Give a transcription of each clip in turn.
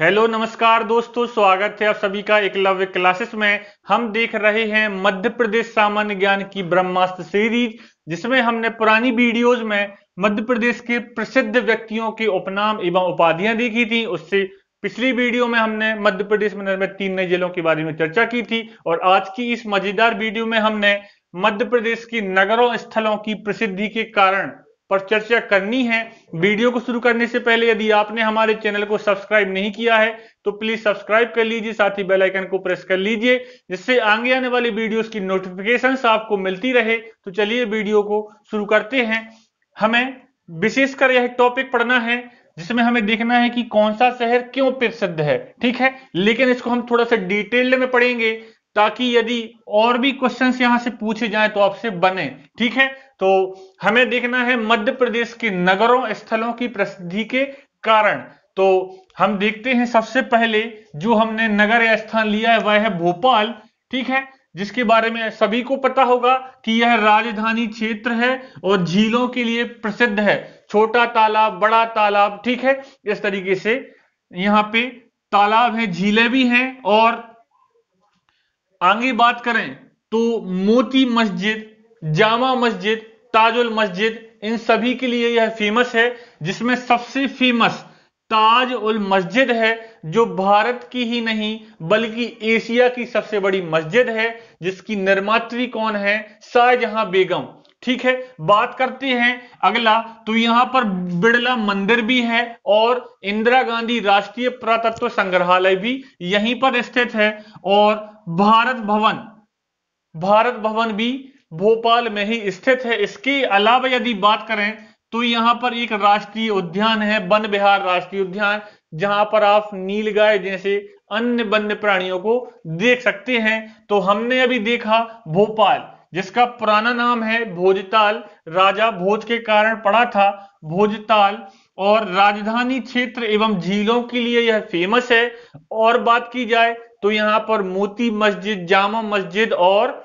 hello नमस्कार दोस्तों स्वागत है आप सभी का एकलव्य क्लासेस में हम देख रहे हैं मध्य प्रदेश सामान्य ज्ञान की ब्रह्मास्त्र सीरीज जिसमें हमने पुरानी वीडियोस में मध्य प्रदेश के प्रसिद्ध व्यक्तियों के उपनाम एवं उपाधियां देखी थी उससे पिछली वीडियो में हमने मध्य प्रदेश में निर्मित तीन नए जिलों के बारे में चर्चा की थी और आज की इस मजेदार वीडियो में हमने मध्य प्रदेश की नगरों स्थलों की प्रसिद्धि के कारण पर चर्चा करनी है वीडियो को शुरू करने से पहले यदि आपने हमारे चैनल को सब्सक्राइब नहीं किया है तो प्लीज सब्सक्राइब कर लीजिए साथ ही बेल आइकन को प्रेस कर लीजिए जिससे आगे आने वाली वीडियोस की नोटिफिकेशंस आपको मिलती रहे तो चलिए वीडियो को शुरू करते हैं हमें विशेषकर यह टॉपिक पढ़ना है जिसमें हमें देखना है कि कौन सा शहर क्यों प्रसिद्ध है ठीक है लेकिन इसको हम थोड़ा सा डिटेल में पढ़ेंगे ताकि यदि और भी क्वेश्चन यहां से पूछे जाए तो आपसे बने ठीक है तो हमें देखना है मध्य प्रदेश के नगरों स्थलों की प्रसिद्धि के कारण तो हम देखते हैं सबसे पहले जो हमने नगर या स्थान लिया है वह है भोपाल ठीक है जिसके बारे में सभी को पता होगा कि यह राजधानी क्षेत्र है और झीलों के लिए प्रसिद्ध है छोटा तालाब बड़ा तालाब ठीक है इस तरीके से यहाँ पे तालाब है झीलें भी हैं और आगे बात करें तो मोती मस्जिद जामा मस्जिद ताजुल मस्जिद इन सभी के लिए यह फेमस है जिसमें सबसे फेमस ताज उल मस्जिद है जो भारत की ही नहीं बल्कि एशिया की सबसे बड़ी मस्जिद है जिसकी निर्मात्री कौन है शाहजहां बेगम ठीक है बात करते हैं अगला तो यहां पर बिड़ला मंदिर भी है और इंदिरा गांधी राष्ट्रीय पुरातत्व संग्रहालय भी यहीं पर स्थित है और भारत भवन भारत भवन भी भोपाल में ही स्थित है इसके अलावा यदि बात करें तो यहां पर एक राष्ट्रीय उद्यान है वन बिहार राष्ट्रीय उद्यान जहां पर आप नीलगाय जैसे अन्य वन्य प्राणियों को देख सकते हैं तो हमने अभी देखा भोपाल जिसका पुराना नाम है भोजताल राजा भोज के कारण पड़ा था भोजताल और राजधानी क्षेत्र एवं झीलों के लिए यह फेमस है और बात की जाए तो यहाँ पर मोती मस्जिद जामा मस्जिद और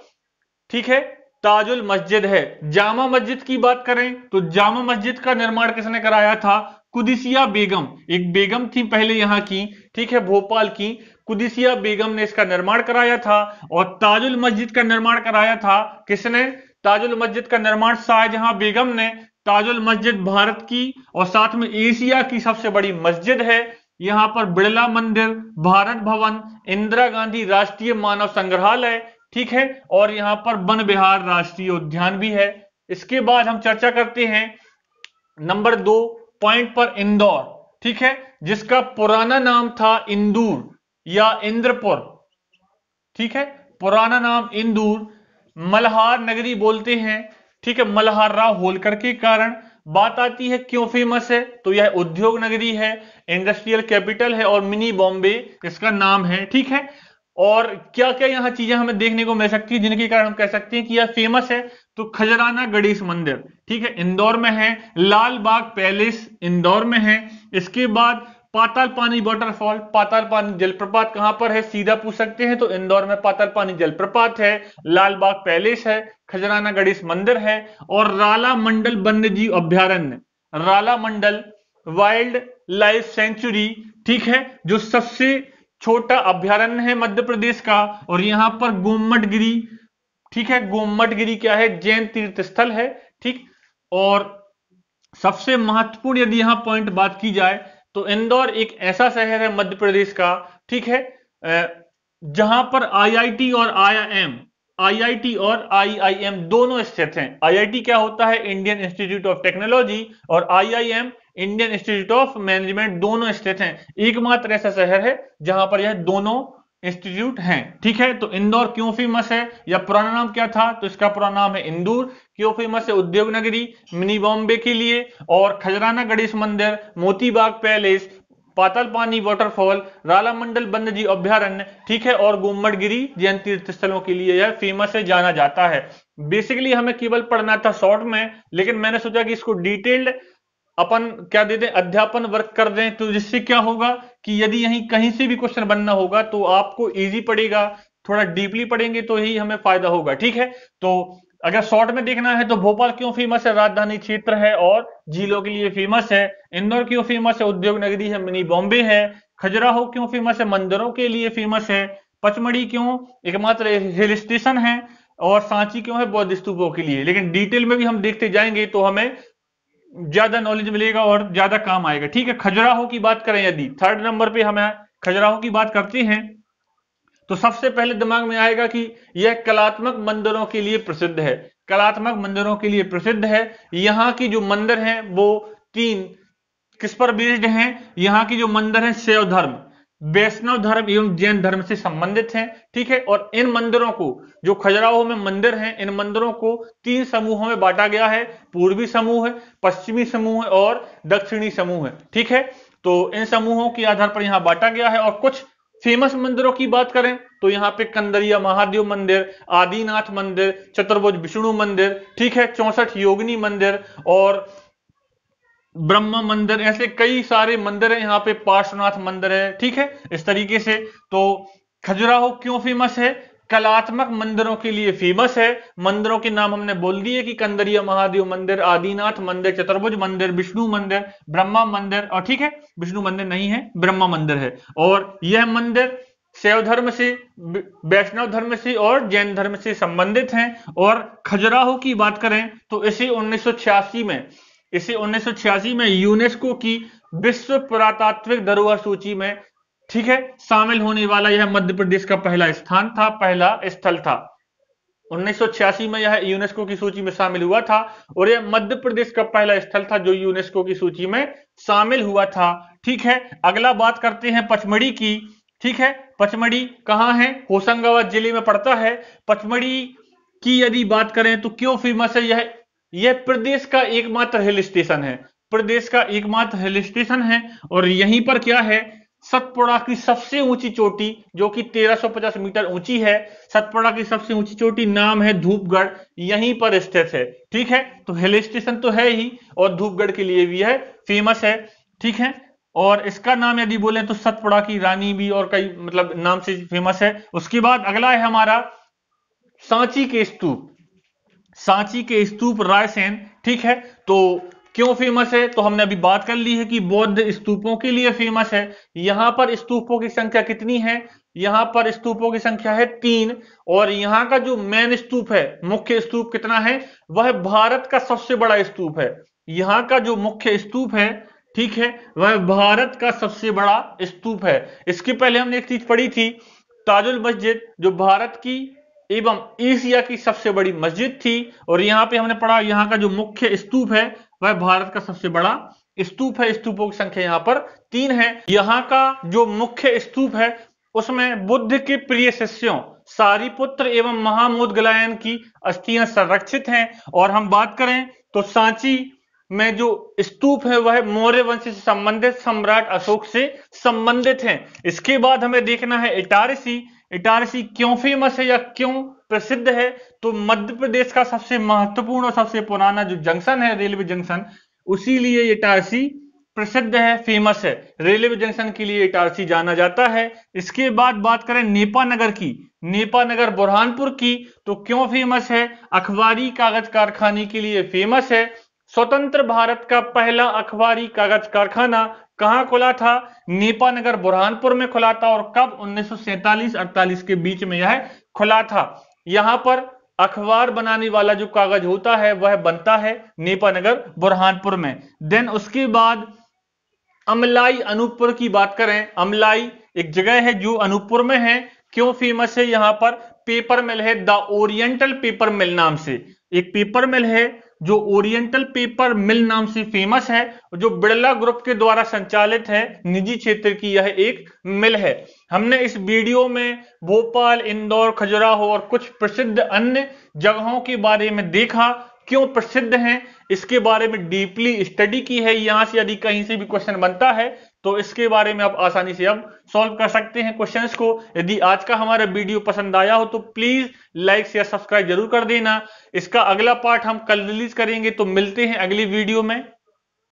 ठीक है ताजुल मस्जिद है जामा मस्जिद की बात करें तो जामा मस्जिद का निर्माण किसने कराया था कुदिसिया बेगम एक बेगम थी पहले यहाँ की ठीक है भोपाल की कुदिसिया बेगम ने इसका निर्माण कराया था और ताजुल मस्जिद का निर्माण कराया था किसने ताजुल मस्जिद का निर्माण शाहजहां बेगम ने ताजुल मस्जिद भारत की और साथ में एशिया की सबसे बड़ी मस्जिद है यहाँ पर बिड़ला मंदिर भारत भवन इंदिरा गांधी राष्ट्रीय मानव संग्रहालय ठीक है और यहाँ पर वन बिहार राष्ट्रीय उद्यान भी है इसके बाद हम चर्चा करते हैं नंबर दो पॉइंट पर इंदौर ठीक है जिसका पुराना नाम था इंदूर या इंद्रपुर ठीक है पुराना नाम इंदूर मल्हार नगरी बोलते हैं ठीक है मल्हार राव होलकर के कारण बात आती है क्यों फेमस है तो यह उद्योग नगरी है इंडस्ट्रियल कैपिटल है और मिनी बॉम्बे इसका नाम है ठीक है और क्या क्या यहाँ चीजें हमें देखने को मिल सकती है जिनके कारण हम कह सकते हैं कि यह फेमस है तो खजराना गणेश मंदिर ठीक है इंदौर में है लाल बाग पैलेस इंदौर में है इसके बाद पाताल पानी वाटरफॉल पाताल पानी जलप्रपात कहां पर है सीधा पूछ सकते हैं तो इंदौर में पाताल पानी जलप्रपात है लालबाग पैलेस है खजराना गणेश मंदिर है और राला मंडल वन्य जीव अभ्यारण्य Rala Mandal wildlife sanctuary ठीक है जो सबसे छोटा अभ्यारण्य है मध्य प्रदेश का और यहां पर गोमट गिरी ठीक है गोमट गिरी क्या है जैन तीर्थ स्थल है ठीक और सबसे महत्वपूर्ण यदि यहां पॉइंट बात की जाए तो इंदौर एक ऐसा शहर है मध्य प्रदेश का ठीक है जहां पर आईआईटी और आईआईएम आईआईटी और आईआईएम दोनों स्थित हैं आईआईटी क्या होता है इंडियन इंस्टीट्यूट ऑफ टेक्नोलॉजी और IIM Indian Institute of Management दोनों स्थित हैं एकमात्र ऐसा शहर है जहां पर यह दोनों इंस्टीट्यूट हैं ठीक है तो इंदौर क्यों फेमस है या पुराना नाम क्या था तो इसका पुराना नाम है इंदौर क्यों फेमस है उद्योग नगरी मिनी बॉम्बे के लिए और खजराना गणेश मंदिर मोतीबाग पैलेस पातल पानी वाटरफॉल राला मंडल बंद जी अभ्यारण्य ठीक है और गोमट गिरी जैन तीर्थ स्थलों के लिए यह फेमस है जाना जाता है बेसिकली हमें केवल पढ़ना था शॉर्ट में लेकिन मैंने सोचा कि इसको डिटेल्ड अपन क्या दे दें अध्यापन वर्क कर दें तो जिससे क्या होगा कि यदि यहीं कहीं से भी क्वेश्चन बनना होगा तो आपको इजी पड़ेगा थोड़ा डीपली पढ़ेंगे तो ही हमें फायदा होगा ठीक है तो अगर शॉर्ट में देखना है तो भोपाल क्यों फेमस है राजधानी क्षेत्र है और जिलों के लिए फेमस है इंदौर क्यों फेमस है उद्योग नगरी है मिनी बॉम्बे है खजुराहो क्यों फेमस है मंदिरों के लिए फेमस है पचमढ़ी क्यों एकमात्र हिल स्टेशन है और सांची क्यों है बौद्ध स्तूपों के लिए लेकिन डिटेल में भी हम देखते जाएंगे तो हमें ज्यादा नॉलेज मिलेगा और ज्यादा काम आएगा ठीक है खजुराहो की बात करें यदि थर्ड नंबर पे हम खजुराहो की बात करते हैं तो सबसे पहले दिमाग में आएगा कि यह कलात्मक मंदिरों के लिए प्रसिद्ध है कलात्मक मंदिरों के लिए प्रसिद्ध है यहाँ की जो मंदिर है वो तीन किस पर बेस्ड है यहाँ की जो मंदिर है शैव धर्म वैष्णव धर्म एवं जैन धर्म से संबंधित हैं ठीक है और इन मंदिरों को जो खजुराहो में मंदिर हैं इन मंदिरों को तीन समूहों में बांटा गया है पूर्वी समूह है पश्चिमी समूह है और दक्षिणी समूह है ठीक है तो इन समूहों के आधार पर यहाँ बांटा गया है और कुछ फेमस मंदिरों की बात करें तो यहाँ पे कंदरिया महादेव मंदिर आदिनाथ मंदिर चतुर्भुज विष्णु मंदिर ठीक है चौसठ योगिनी मंदिर और ब्रह्म मंदिर ऐसे कई सारे मंदिर है यहाँ पे पार्श्वनाथ मंदिर है ठीक है इस तरीके से तो खजुराहो क्यों फेमस है कलात्मक मंदिरों के लिए फेमस है मंदिरों के नाम हमने बोल दिए कि कंदरिया महादेव मंदिर आदिनाथ मंदिर चतुर्भुज मंदिर विष्णु मंदिर ब्रह्मा मंदिर और ठीक है विष्णु मंदिर नहीं है ब्रह्मा मंदिर है और यह मंदिर शैव धर्म से वैष्णव धर्म से और जैन धर्म से संबंधित हैं और खजुराहो की बात करें तो इसे उन्नीस में इसे 1986 में यूनेस्को की विश्व पुरातात्विक धरोहर सूची में ठीक है शामिल होने वाला यह मध्य प्रदेश का पहला स्थान था पहला स्थल था 1986 में यह यूनेस्को की सूची में शामिल हुआ था और यह मध्य प्रदेश का पहला स्थल था जो यूनेस्को की सूची में शामिल हुआ था ठीक है अगला बात करते हैं पचमढ़ी की ठीक है पचमढ़ी कहाँ है होशंगाबाद जिले में पड़ता है पचमढ़ी की यदि बात करें तो क्यों फेमस है यह यह प्रदेश का एकमात्र हिल स्टेशन है प्रदेश का एकमात्र हिल स्टेशन है और यहीं पर क्या है सतपुड़ा की सबसे ऊंची चोटी जो कि 1350 मीटर ऊंची है सतपुड़ा की सबसे ऊंची चोटी नाम है धूपगढ़ यहीं पर स्थित है ठीक है तो हिल स्टेशन तो है ही और धूपगढ़ के लिए भी है फेमस है ठीक है और इसका नाम यदि बोले तो सतपुड़ा की रानी भी और कई मतलब नाम से फेमस है उसके बाद अगला है हमारा सांची के स्तूप सांची के स्तूप रायसेन ठीक है तो क्यों फेमस है तो हमने अभी बात कर ली है कि बौद्ध स्तूपों के लिए फेमस है यहां पर स्तूपों की संख्या कितनी है यहां पर स्तूपों की संख्या है तीन और यहां का जो मेन स्तूप है मुख्य स्तूप कितना है वह भारत का सबसे बड़ा स्तूप है यहां का जो मुख्य स्तूप है ठीक है वह भारत का सबसे बड़ा स्तूप है इसके पहले हमने एक चीज पढ़ी थी ताजुल मस्जिद जो भारत की एवं एशिया की सबसे बड़ी मस्जिद थी और यहाँ पे हमने पढ़ा यहाँ का जो मुख्य स्तूप है वह भारत का सबसे बड़ा स्तूप है स्तूपों की संख्या यहाँ पर तीन है यहाँ का जो मुख्य स्तूप है उसमें बुद्ध के प्रिय शिष्यों सारी पुत्र एवं महामोद गलायन की अस्थियां संरक्षित हैं और हम बात करें तो सांची में जो स्तूप है वह मौर्य वंश से संबंधित सम्राट अशोक से संबंधित है इसके बाद हमें देखना है इटारसी इटारसी क्यों फेमस है या क्यों प्रसिद्ध है तो मध्य प्रदेश का सबसे महत्वपूर्ण और सबसे पुराना जो जंक्शन है रेलवे जंक्शन उसी लिए इटारसी प्रसिद्ध है फेमस है रेलवे जंक्शन के लिए इटारसी जाना जाता है इसके बाद बात करें नेपानगर की नेपानगर बुरहानपुर की तो क्यों फेमस है अखबारी कागज कारखाने के लिए फेमस है स्वतंत्र भारत का पहला अखबारी कागज कारखाना कहां खुला था नेपानगर बुरहानपुर में खुला था और कब उन्नीस 1947-48 के बीच में यह खुला था यहां पर अखबार बनाने वाला जो कागज होता है वह बनता है नेपानगर बुरहानपुर में देन उसके बाद अमलाई अनूपपुर की बात करें अमलाई एक जगह है जो अनूपपुर में है क्यों फेमस है यहां पर पेपर मिल है द ओरिएंटल पेपर मिल नाम से एक पेपर मिल है जो ओरिएंटल पेपर मिल नाम से फेमस है जो बिड़ला ग्रुप के द्वारा संचालित है निजी क्षेत्र की यह एक मिल है हमने इस वीडियो में भोपाल इंदौर खजुराहो और कुछ प्रसिद्ध अन्य जगहों के बारे में देखा क्यों प्रसिद्ध हैं इसके बारे में डीपली स्टडी की है यहां से यदि कहीं से भी क्वेश्चन बनता है तो इसके बारे में आप आसानी से अब सॉल्व कर सकते हैं क्वेश्चंस को यदि आज का हमारा वीडियो पसंद आया हो तो प्लीज लाइक शेयर सब्सक्राइब जरूर कर देना इसका अगला पार्ट हम कल रिलीज करेंगे तो मिलते हैं अगली वीडियो में